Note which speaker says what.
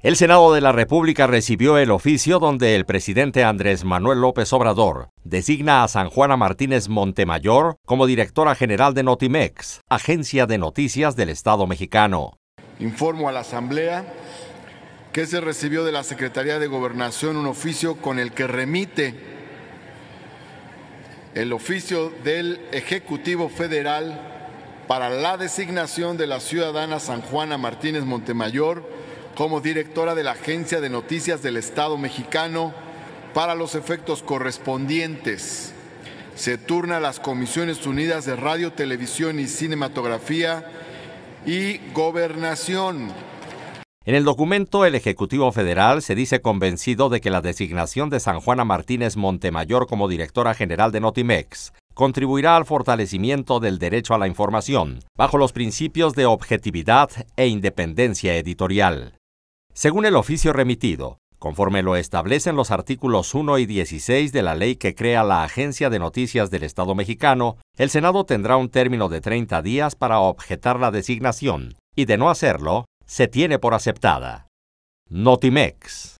Speaker 1: El Senado de la República recibió el oficio donde el presidente Andrés Manuel López Obrador designa a San Juana Martínez Montemayor como directora general de Notimex, agencia de noticias del Estado
Speaker 2: mexicano. Informo a la Asamblea que se recibió de la Secretaría de Gobernación un oficio con el que remite el oficio del Ejecutivo Federal para la designación de la ciudadana San Juana Martínez Montemayor como directora de la Agencia de Noticias del Estado mexicano para los efectos correspondientes. Se turna a las Comisiones Unidas de Radio, Televisión y Cinematografía y Gobernación.
Speaker 1: En el documento, el Ejecutivo Federal se dice convencido de que la designación de San Juana Martínez Montemayor como directora general de Notimex contribuirá al fortalecimiento del derecho a la información, bajo los principios de objetividad e independencia editorial según el oficio remitido, conforme lo establecen los artículos 1 y 16 de la ley que crea la Agencia de Noticias del Estado mexicano, el Senado tendrá un término de 30 días para objetar la designación, y de no hacerlo, se tiene por aceptada. Notimex.